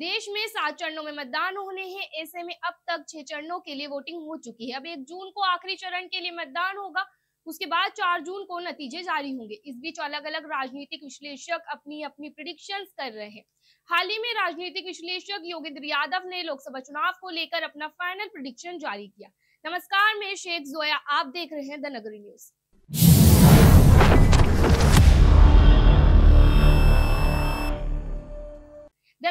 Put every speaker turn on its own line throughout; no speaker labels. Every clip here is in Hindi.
देश में सात चरणों में मतदान होने हैं ऐसे में अब तक छह चरणों के लिए वोटिंग हो चुकी है अब एक जून को आखिरी चरण के लिए मतदान होगा उसके बाद चार जून को नतीजे जारी होंगे इस बीच अलग अलग राजनीतिक विश्लेषक अपनी अपनी प्रिडिक्शन कर रहे हैं हाल ही में राजनीतिक विश्लेषक योगेंद्र यादव ने लोकसभा चुनाव को लेकर अपना फाइनल प्रिडिक्शन जारी किया नमस्कार मैं शेख जोया आप देख रहे हैं द नगरी न्यूज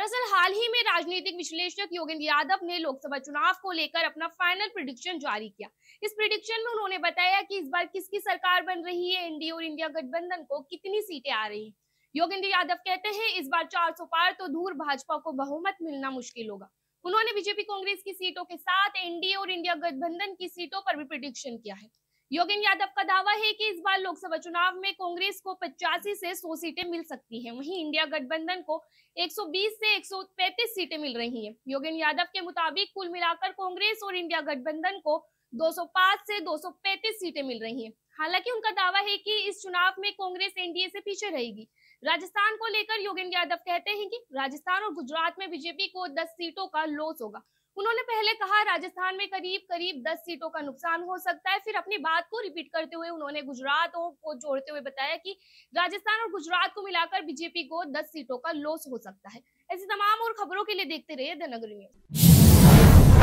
दरअसल हाल ही में राजनीतिक विश्लेषक योगेंद्र यादव ने लोकसभा चुनाव को लेकर अपना फाइनल प्रिडिक्शन जारी किया इस प्रिडिक्शन में उन्होंने बताया कि इस बार किसकी सरकार बन रही है एनडीए और इंडिया गठबंधन को कितनी सीटें आ रही योगेंद्र यादव कहते हैं इस बार सौ पार तो दूर भाजपा को बहुमत मिलना मुश्किल होगा उन्होंने बीजेपी कांग्रेस की सीटों के साथ एनडीए और इंडिया गठबंधन की सीटों पर भी प्रिडिक्शन किया है योगेन यादव का दावा है कि इस बार लोकसभा चुनाव में कांग्रेस को 85 से 100 सीटें मिल सकती हैं वहीं इंडिया गठबंधन को 120 से 135 सीटें मिल रही हैं योगेन यादव के मुताबिक कुल मिलाकर कांग्रेस और इंडिया गठबंधन को 205 से 235 सीटें मिल रही हैं हालांकि उनका दावा है कि इस चुनाव में कांग्रेस एनडीए से पीछे रहेगी राजस्थान को लेकर योगेंद्र यादव कहते हैं कि राजस्थान और गुजरात में बीजेपी को दस सीटों का लॉस होगा उन्होंने पहले कहा राजस्थान में करीब करीब दस सीटों का नुकसान हो सकता है फिर अपनी बात को रिपीट करते हुए उन्होंने गुजरात को जोड़ते हुए बताया कि राजस्थान और गुजरात को मिलाकर बीजेपी को दस सीटों का लॉस हो सकता है ऐसी तमाम और खबरों के लिए देखते रहिए द न्यूज